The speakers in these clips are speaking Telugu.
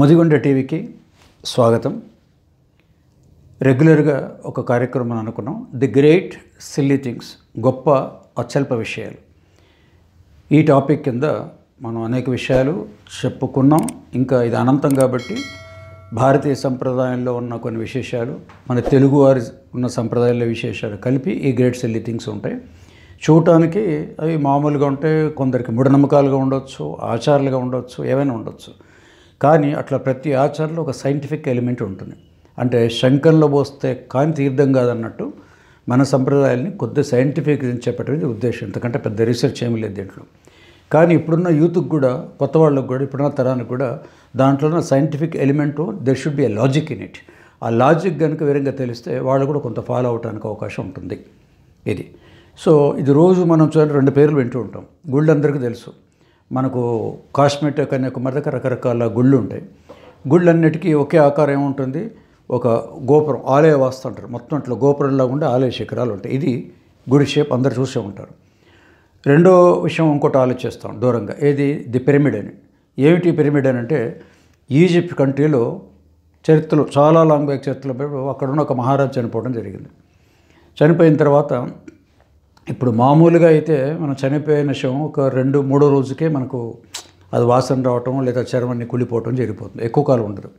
ముదిగొండ టీవీకి స్వాగతం రెగ్యులర్గా ఒక కార్యక్రమం అనుకున్నాం ది గ్రేట్ సిల్లీ థింగ్స్ గొప్ప అత్యల్ప విషయాలు ఈ టాపిక్ కింద మనం అనేక విషయాలు చెప్పుకున్నాం ఇంకా ఇది అనంతం కాబట్టి భారతీయ సంప్రదాయంలో ఉన్న కొన్ని విశేషాలు మన తెలుగువారి ఉన్న సంప్రదాయంలో విశేషాలు కలిపి ఈ గ్రేట్ సిల్లీ థింగ్స్ ఉంటాయి చూడటానికి అవి మామూలుగా ఉంటే కొందరికి మూఢనమ్మకాలుగా ఉండొచ్చు ఆచారాలుగా ఉండొచ్చు ఏవైనా ఉండొచ్చు కానీ అట్లా ప్రతి ఆచారంలో ఒక సైంటిఫిక్ ఎలిమెంట్ ఉంటుంది అంటే శంకంలో పోస్తే కాని తీర్థం కాదన్నట్టు మన సంప్రదాయాల్ని కొద్ది సైంటిఫిక్ చెప్పేటది ఉద్దేశం ఎందుకంటే పెద్ద రీసెర్చ్ ఏమీ లేదు దీంట్లో కానీ ఇప్పుడున్న యూత్కి కూడా కొత్త వాళ్ళకు కూడా ఇప్పుడున్న తరానికి కూడా దాంట్లో scientific element there should be a logic in it ఆ లాజిక్ కనుక వివరంగా తెలిస్తే వాళ్ళు కూడా కొంత ఫాలో అవడానికి అవకాశం ఉంటుంది ఇది సో ఇది రోజు మనం చూడండి రెండు పేర్లు వింటూ ఉంటాం గుళ్ళు అందరికీ తెలుసు మనకు కాశ్మీర్ కన్యాకుమారి దగ్గర రకరకాల గుళ్ళు ఉంటాయి గుళ్ళన్నిటికీ ఒకే ఆకారం ఏముంటుంది ఒక గోపురం ఆలయ వాస్తు అంటారు మొత్తం అట్లా గోపురంలా ఉండే ఆలయ శిఖరాలు ఉంటాయి ఇది గుడి షేప్ అందరు చూసే ఉంటారు రెండో విషయం ఇంకోటి ఆలోచిస్తాం దూరంగా ఏది ది పిరమిడ్ అని ఏమిటి పిరమిడ్ అని అంటే ఈజిప్ట్ కంట్రీలో చరిత్రలు చాలా లాంగ్వేజ్ చరిత్రలో అక్కడ ఉన్న ఒక మహారాజు చనిపోవడం జరిగింది చనిపోయిన తర్వాత ఇప్పుడు మామూలుగా అయితే మనం చనిపోయిన శవం ఒక రెండు మూడో రోజుకే మనకు అది వాసన రావటం లేదా చర్మాన్ని కుళ్ళిపోవటం జరిగిపోతుంది ఎక్కువ కాలం ఉండదు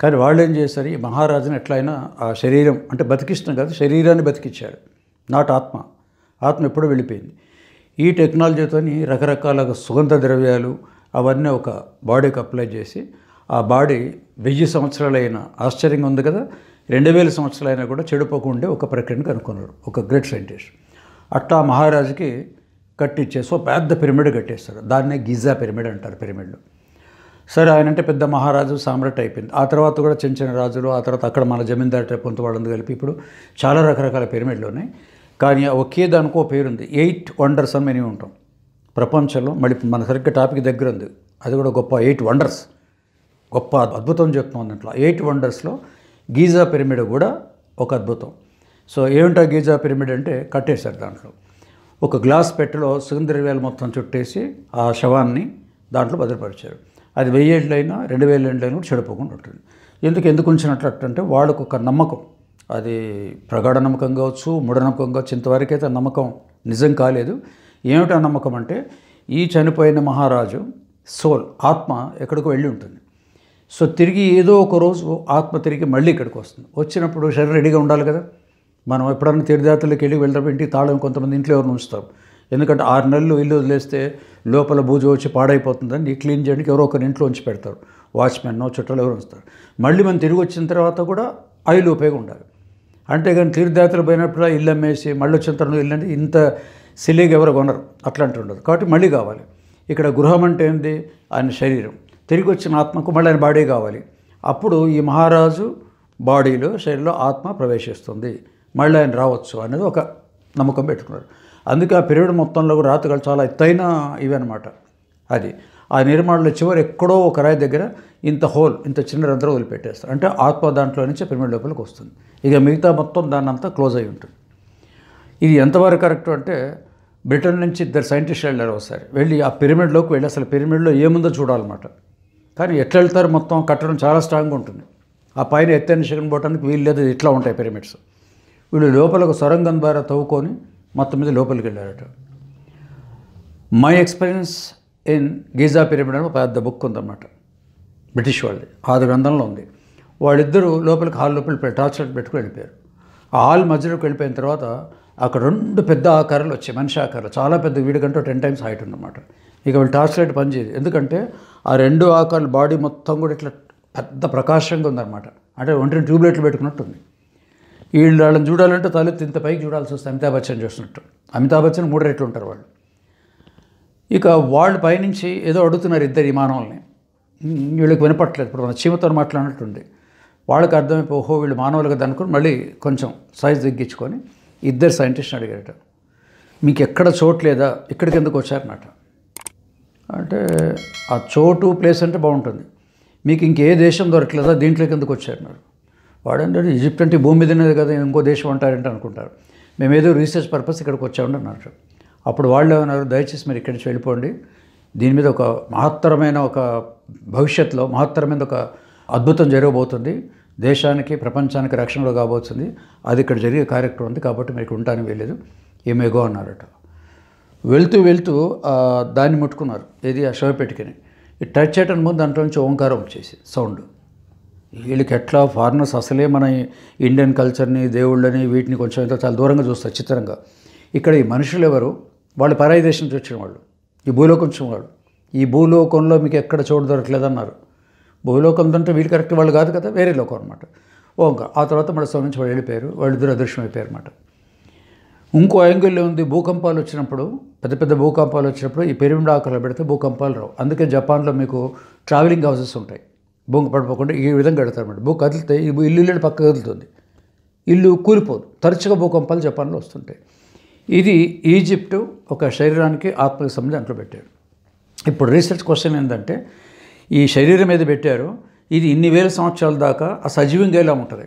కానీ వాళ్ళు ఏం చేశారు ఈ మహారాజుని ఎట్లయినా ఆ శరీరం అంటే బతికిస్తాం కాదు శరీరాన్ని బతికిచ్చాడు నాట్ ఆత్మ ఆత్మ ఎప్పుడో వెళ్ళిపోయింది ఈ టెక్నాలజీతో రకరకాల సుగంధ ద్రవ్యాలు అవన్నీ ఒక బాడీకి అప్లై చేసి ఆ బాడీ వెయ్యి సంవత్సరాలైన ఆశ్చర్యంగా ఉంది కదా రెండు వేల సంవత్సరాలైనా కూడా చెడిపోకుండా ఒక ప్రక్రియను కనుక్కున్నాడు ఒక గ్రేట్ సైంటిస్ట్ అట్లా మహారాజుకి కట్టించేసి ఓ పెద్ద పిరమిడ్ కట్టేస్తారు దాన్నే గీజా పిరమిడ్ అంటారు పిరమిడ్లు సరే ఆయన అంటే పెద్ద మహారాజు సామ్రాట్ అయిపోయింది ఆ తర్వాత కూడా చిన్న చిన్న రాజులు ఆ తర్వాత అక్కడ మన జమీందారు టైపు వాళ్ళందు కలిపి ఇప్పుడు చాలా రకరకాల పిరమిడ్లు ఉన్నాయి కానీ ఒకే దానికో పేరుంది ఎయిట్ వండర్స్ అని మేము ఉంటాం ప్రపంచంలో మళ్ళీ మన సరిగ్గా టాపిక్ దగ్గర ఉంది అది కూడా గొప్ప ఎయిట్ వండర్స్ గొప్ప అద్భుతం చెప్తున్నాం దాంట్లో ఎయిట్ వండర్స్లో గీజా పిరమిడ్ కూడా ఒక అద్భుతం సో ఏమిటా గీజా పిరమిడ్ అంటే కట్టేశారు దాంట్లో ఒక గ్లాస్ పెట్టెలో వేలు మొత్తం చుట్టేసి ఆ శవాన్ని దాంట్లో భద్రపరిచారు అది వెయ్యేళ్ళైనా రెండు వేల ఏళ్ళైనా కూడా చెడిపోకుండా ఉంటుంది ఎందుకు ఎందుకు ఉంచినట్లు అంటే వాళ్ళకు ఒక నమ్మకం అది ప్రగాఢ నమ్మకం కావచ్చు మూఢనమ్మకం కావచ్చు ఇంతవరకైతే నమ్మకం నిజం కాలేదు ఏమిటా నమ్మకం అంటే ఈ చనిపోయిన మహారాజు సోల్ ఆత్మ ఎక్కడికో వెళ్ళి ఉంటుంది సో తిరిగి ఏదో ఒక రోజు ఆత్మ తిరిగి మళ్ళీ ఇక్కడికి వస్తుంది వచ్చినప్పుడు శరీరం రెడీగా ఉండాలి కదా మనం ఎప్పుడన్నా తీర్థయాత్రలకు వెళ్ళి వెళ్ళడం వెళ్ళబెట్టి తాళం కొంతమంది ఇంట్లో ఎవరు ఉంచుతాం ఎందుకంటే ఆరు నెలలు ఇల్లు వదిలేస్తే లోపల బూజు వచ్చి పాడైపోతుందని క్లీన్ చేయడానికి ఎవరో ఒకరి ఇంట్లో ఉంచి పెడతారు వాచ్మెన్నో చుట్టాలు ఎవరు ఉంచుతారు మళ్ళీ మనం తిరిగి వచ్చిన తర్వాత కూడా ఆయిల్ ఉపయోగం ఉండాలి అంటే కానీ తీర్థయాత్రలు పోయినప్పుడు ఇల్లు అమ్మేసి మళ్ళీ వచ్చిన తర్వాత ఇల్లు అంటే ఇంత సిలీగా ఎవరు కొనరు అట్లాంటి ఉండదు కాబట్టి మళ్ళీ కావాలి ఇక్కడ గృహం అంటే ఏంది ఆయన శరీరం తిరిగి వచ్చిన ఆత్మకు మళ్ళీ ఆయన బాడీ కావాలి అప్పుడు ఈ మహారాజు బాడీలో శరీరంలో ఆత్మ ప్రవేశిస్తుంది మళ్ళీ ఆయన రావచ్చు అనేది ఒక నమ్మకం పెట్టుకున్నారు అందుకే ఆ పిరియడ్ మొత్తంలో రాతగాలు చాలా ఎత్తైన ఇవి అనమాట అది ఆ నిర్మాణంలో చివరి ఎక్కడో ఒక రాయి దగ్గర ఇంత హోల్ ఇంత చిన్న రంధ్రం వదిలిపెట్టేస్తారు అంటే ఆత్మ దాంట్లో నుంచి పిరమిడ్ లోపలికి వస్తుంది ఇక మిగతా మొత్తం దాన్ని అంతా క్లోజ్ అయి ఉంటుంది ఇది ఎంతవరకు కరెక్ట్ అంటే బ్రిటన్ నుంచి ఇద్దరు సైంటిస్ట్ వెళ్ళారు ఒకసారి వెళ్ళి ఆ పిరమిడ్లోకి వెళ్ళి అసలు పిరమిడ్లో ఏముందో చూడాలన్నమాట కానీ ఎట్లా వెళ్తారు మొత్తం కట్టడం చాలా స్ట్రాంగ్గా ఉంటుంది ఆ పైన ఎత్తైన శిఖరం పోవడానికి వీలు లేదు ఇట్లా ఉంటాయి పిరమిడ్స్ వీళ్ళు లోపలకు సొరంగం ద్వారా తవ్వుకొని మొత్తం మీద లోపలికి వెళ్ళారట my experience in Giza pyramid అని పెద్ద బుక్ ఉందన్నమాట బ్రిటిష్ వాళ్ళది ఆరు గ్రంథంలో ఉంది వాళ్ళిద్దరూ లోపలికి హాల్ లోపల టార్చర్ పెట్టుకుని వెళ్ళిపోయారు ఆ హాల్ మధ్యలోకి వెళ్ళిపోయిన తర్వాత అక్కడ రెండు పెద్ద ఆకారాలు వచ్చాయి మనిషి ఆకారాలు చాలా పెద్ద వీడికంటే టెన్ టైమ్స్ హైట్ ఉందన్నమాట ఇక వీళ్ళు టార్చ్ లైట్ పనిచేయదు ఎందుకంటే ఆ రెండు ఆకారాలు బాడీ మొత్తం కూడా ఇట్లా పెద్ద ప్రకాశంగా ఉందన్నమాట అంటే ఒంటిని ట్యూబ్లైట్లు పెట్టుకున్నట్టుంది వీళ్ళు వాళ్ళని చూడాలంటే తలెత్తి ఇంత పైకి చూడాల్సి వస్తే అమితాబ్ బచ్చన్ చూసినట్టు అమితాబ్ బచ్చన్ మూడు రెట్లు ఉంటారు వాళ్ళు ఇక వాళ్ళు పైనుంచి ఏదో అడుగుతున్నారు ఇద్దరు ఈ వీళ్ళకి వినపట్లేదు ఇప్పుడు మన చీమతో మాట్లాడినట్టుంది వాళ్ళకి అర్థమైపో ఓహో వీళ్ళు మానవులు కదా అనుకుని మళ్ళీ కొంచెం సైజ్ తగ్గించుకొని ఇద్దరు సైంటిస్ట్ని అడిగారట మీకు ఎక్కడ చోటు లేదా ఇక్కడికి ఎందుకు వచ్చారన్నట అంటే ఆ చోటు ప్లేస్ అంటే బాగుంటుంది మీకు ఇంకే దేశం దొరకలేదా దీంట్లోకి ఎందుకు వచ్చారన్నారు వాడంటే ఈజిప్ట్ అంటే భూమి మీదనేది కదా ఇంకో దేశం అంటారంటే అనుకుంటారు మేమేదో రీసెర్చ్ పర్పస్ ఇక్కడికి వచ్చామని అన్నారు అప్పుడు వాళ్ళు ఏమన్నారు దయచేసి మీరు ఇక్కడి నుంచి వెళ్ళిపోండి దీని మీద ఒక మహత్తరమైన ఒక భవిష్యత్తులో మహత్తరమైన ఒక అద్భుతం జరగబోతుంది దేశానికి ప్రపంచానికి రక్షణలో కాబోతుంది అది ఇక్కడ జరిగే కార్యక్రమం ఉంది కాబట్టి మీకు ఉండటానికి వెళ్ళలేదు ఏమేగో అన్నారట వెళ్తూ వెళ్తూ దాన్ని ముట్టుకున్నారు ఏది ఆ షో పెట్టుకుని టచ్ చేయటం ముందు దాంట్లో నుంచి ఓంకారం వచ్చేసి సౌండ్ వీళ్ళకి ఎట్లా ఫారినర్స్ అసలే మన ఇండియన్ కల్చర్ని దేవుళ్ళని వీటిని కొంచెం చాలా దూరంగా చూస్తారు చిత్రంగా ఇక్కడ ఈ మనుషులు ఎవరు వాళ్ళు పరాయి దేశం నుంచి వచ్చిన వాళ్ళు ఈ భూలోకం నుంచి వాళ్ళు ఈ భూలోకంలో మీకు ఎక్కడ చోటు దొరకలేదన్నారు భూలోకం అంటే వీళ్ళు కరెక్ట్ వాళ్ళు కాదు కదా వేరే లోకం అనమాట ఓంక ఆ తర్వాత మన స్వామి నుంచి వాళ్ళు వెళ్ళిపోయారు ఇద్దరు అదృశ్యం అయిపోయారు అనమాట ఇంకో యాంగిల్లో ఉంది భూకంపాలు వచ్చినప్పుడు పెద్ద పెద్ద భూకంపాలు వచ్చినప్పుడు ఈ పెరిమిడాకలు పెడితే భూకంపాలు రావు అందుకే జపాన్లో మీకు ట్రావెలింగ్ హౌసెస్ ఉంటాయి బొంగు పడిపోకుండా ఈ విధంగా కడతారన్నమాట భూ కదిలితే ఇల్లు ఇల్లు పక్క కదులుతుంది ఇల్లు కూలిపోదు తరచుగా భూకంపాలు జపాన్లో వస్తుంటాయి ఇది ఈజిప్టు ఒక శరీరానికి ఆత్మకి సంబంధించి అంట్లో పెట్టాడు ఇప్పుడు రీసెర్చ్ క్వశ్చన్ ఏంటంటే ఈ శరీరం మీద పెట్టారు ఇది ఇన్ని వేల సంవత్సరాల దాకా ఆ సజీవంగా ఇలా ఉంటుంది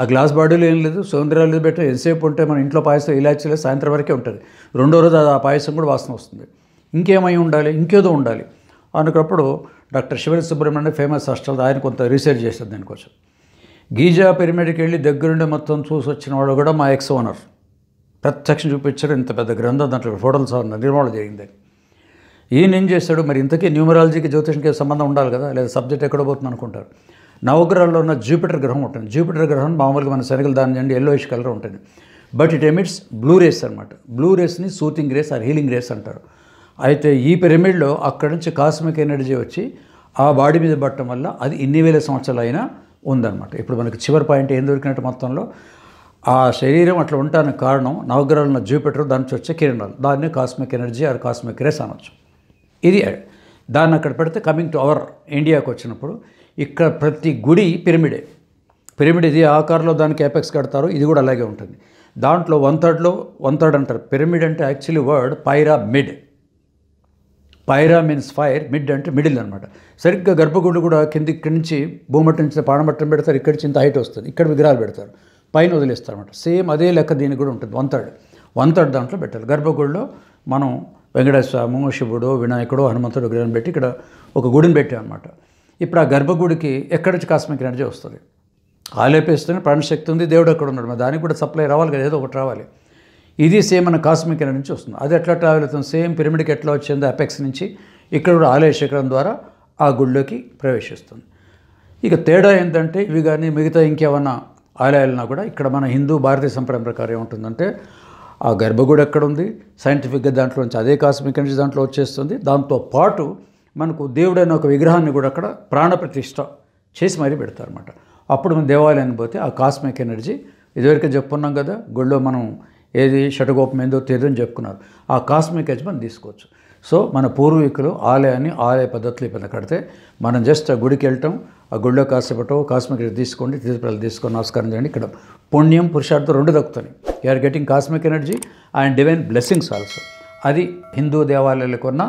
ఆ గ్లాస్ బాడీలో ఏం లేదు సౌందర్యాలు లేదు పెట్టారు ఎంతసేపు ఉంటే మన ఇంట్లో పాయసం ఇలాచీలే సాయంత్రం వరకే ఉంటుంది రెండో రోజు ఆ పాయసం కూడా వాసన వస్తుంది ఇంకేమై ఉండాలి ఇంకేదో ఉండాలి అనుకున్నప్పుడు doctor Sivan Subrahmanyam famous hostel ఆయన కొంత రీసెర్చ్ చేశారు దానికోసం గీజా పిరమిడ్కి వెళ్ళి దగ్గరుండి మొత్తం చూసి వచ్చిన వాళ్ళు కూడా మా ఎక్స్ ఓనర్ ప్రత్యక్షం చూపించారు ఇంత పెద్ద గ్రంథం దాంట్లో ఫోటోలు సార్ నిర్మాణం జరిగింది ఈయన ఏం చేశాడు మరి ఇంతకీ న్యూమరాలజీకి జ్యోతిష్కి సంబంధం ఉండాలి కదా లేదా సబ్జెక్ట్ ఎక్కడ పోతుంది అనుకుంటారు నవగ్రహాల్లో ఉన్న జూపిటర్ గ్రహం ఉంటుంది జూపిటర్ గ్రహం మామూలుగా మన శనగలు దాని నుండి ఎల్లోయిష్ కలర్ ఉంటుంది but it emits blue rays అనమాట బ్లూ రేస్ని soothing rays or healing rays అంటారు అయితే ఈ పిరమిడ్లో అక్కడి నుంచి కాస్మిక్ ఎనర్జీ వచ్చి ఆ బాడీ మీద పట్టడం వల్ల అది ఇన్ని వేల సంవత్సరాలు అయినా ఉందన్నమాట ఇప్పుడు మనకి చివరి పాయింట్ ఏం దొరికినట్టు మొత్తంలో ఆ శరీరం అట్లా ఉండటానికి కారణం నవగ్రహాలను జూపిటర్ దాని నుంచి వచ్చే కిరణాలు దాన్ని cosmic energy or cosmic rays అనొచ్చు ఇది దాన్ని అక్కడ పెడితే కమింగ్ టు అవర్ ఇండియాకి వచ్చినప్పుడు ఇక్కడ ప్రతి గుడి పిరమిడే పిరమిడ్ ఇది ఆకారంలో దానికి ఎపెక్స్ కడతారు ఇది కూడా అలాగే ఉంటుంది దాంట్లో వన్ థర్డ్లో వన్ థర్డ్ అంటారు పిరమిడ్ అంటే actually word pyra mid pyra means fire mid అంటే మిడిల్ అనమాట సరిగ్గా గర్భగుడి కూడా కింద ఇక్కడి నుంచి భూమట్టం నుంచి పాడమట్టం పెడతారు ఇక్కడి నుంచి ఇంత హైట్ వస్తుంది ఇక్కడ విగ్రహాలు పెడతారు పైన వదిలేస్తారు అనమాట సేమ్ అదే లెక్క దీనికి కూడా ఉంటుంది వన్ థర్డ్ దాంట్లో పెట్టాలి గర్భగుడిలో మనం వెంకటేశ్వరము శివుడు వినాయకుడు హనుమంతుడు విగ్రహం పెట్టి ఇక్కడ ఒక గుడిని పెట్టామన్నమాట ఇప్పుడు ఆ గర్భగుడికి ఎక్కడి నుంచి కాస్మిక్ ఎనర్జీ వస్తుంది ఆలేపేస్తుంది ప్రాణశక్తి ఉంది దేవుడు ఎక్కడ ఉన్నాడు దానికి కూడా సప్లై రావాలి కదా ఏదో ఒకటి రావాలి ఇది సేమ్ మన కాస్మిక్ ఎనర్జీ నుంచి వస్తుంది అది ఎట్లా ట్రావెల్ అవుతుంది సేమ్ పిరమిడ్కి ఎట్లా వచ్చిందో అపెక్స్ నుంచి ఇక్కడ కూడా ఆలయ శిఖరం ద్వారా ఆ గుళ్ళోకి ప్రవేశిస్తుంది ఇక తేడా ఏంటంటే ఇవి కానీ మిగతా ఇంకేమైనా ఆలయాలన్నా కూడా ఇక్కడ మన హిందూ భారతీయ సంప్రదాయం ప్రకారం ఏముంటుందంటే ఆ గర్భగుడి ఉంది సైంటిఫిక్గా దాంట్లో నుంచి అదే కాస్మిక్ ఎనర్జీ దాంట్లో వచ్చేస్తుంది దాంతో పాటు మనకు దేవుడైన ఒక విగ్రహాన్ని కూడా అక్కడ ప్రాణప్రతిష్ట చేసి మరీ పెడతారనమాట అప్పుడు మనం దేవాలయానికి పోతే ఆ కాస్మిక్ ఎనర్జీ ఇదివరకే చెప్పున్నాం కదా గుళ్ళో మనం ఏది షటగోపమేందో తీర్థం చెప్పుకున్నారు ఆ కాస్మిక్ యజమాని తీసుకోవచ్చు సో మన పూర్వీకులు ఆలయాన్ని ఆలయ పద్ధతులు పైన కడితే మనం జస్ట్ ఆ గుడికి వెళ్ళటం ఆ గుడిలో కాసేపటో కాస్మిక్ తీసుకోండి తీర్థపల్లి తీసుకొని నమస్కారం చేయండి ఇక్కడ పుణ్యం పురుషార్థం రెండు దక్కుతాయి you're getting cosmic energy and divine blessings also అది హిందూ దేవాలయాలకు ఉన్న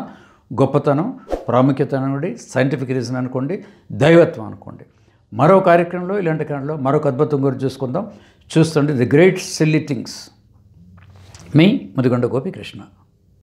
గొప్పతనం ప్రాముఖ్యత అనుకోండి సైంటిఫిక్ రీజన్ అనుకోండి దైవత్వం అనుకోండి మరో కార్యక్రమంలో ఇలాంటి కారణంలో మరొక అద్భుతం గురించి చూసుకుందాం చూస్తుండే ది గ్రేట్ సిల్లీ థింగ్స్ மெய் முதுகொண்ட கோபிகிருஷ்ணா